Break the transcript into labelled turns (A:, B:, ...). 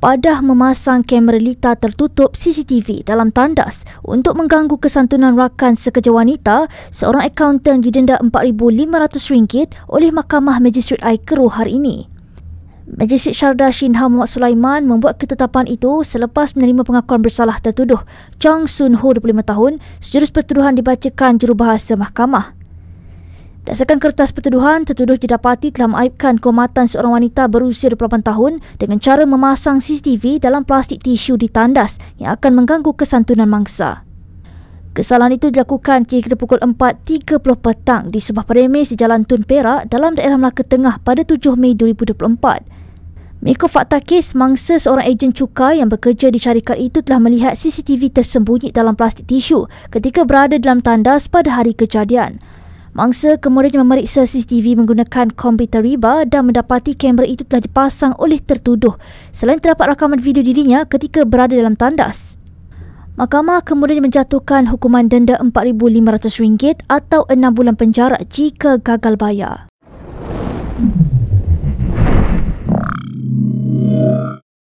A: padah memasang kamera lita tertutup CCTV dalam tandas untuk mengganggu kesantunan rakan sekerja wanita, seorang akaunten didenda RM4,500 oleh Mahkamah majistret Aikero hari ini. Majlis Syarda Shin Ha Muhammad Sulaiman membuat ketetapan itu selepas menerima pengakuan bersalah tertuduh Chong Sun Ho 25 tahun sejurus pertuduhan dibacakan jurubahasa mahkamah. Dasarkan kertas pertuduhan, tertuduh didapati telah mengaibkan kematan seorang wanita berusia 28 tahun dengan cara memasang CCTV dalam plastik tisu di tandas yang akan mengganggu kesantunan mangsa. Kesalahan itu dilakukan kira-kira pukul 4.30 petang di sebuah premis di Jalan Tun Perak dalam daerah Melaka Tengah pada 7 Mei 2024. Mengikut fakta kes, mangsa seorang ejen cukai yang bekerja di syarikat itu telah melihat CCTV tersembunyi dalam plastik tisu ketika berada dalam tandas pada hari kejadian. Mangsa kemudian memeriksa CCTV menggunakan komputer riba dan mendapati kamera itu telah dipasang oleh tertuduh selain terdapat rakaman video dirinya ketika berada dalam tandas. Mahkamah kemudian menjatuhkan hukuman denda RM4,500 atau 6 bulan penjara jika gagal bayar.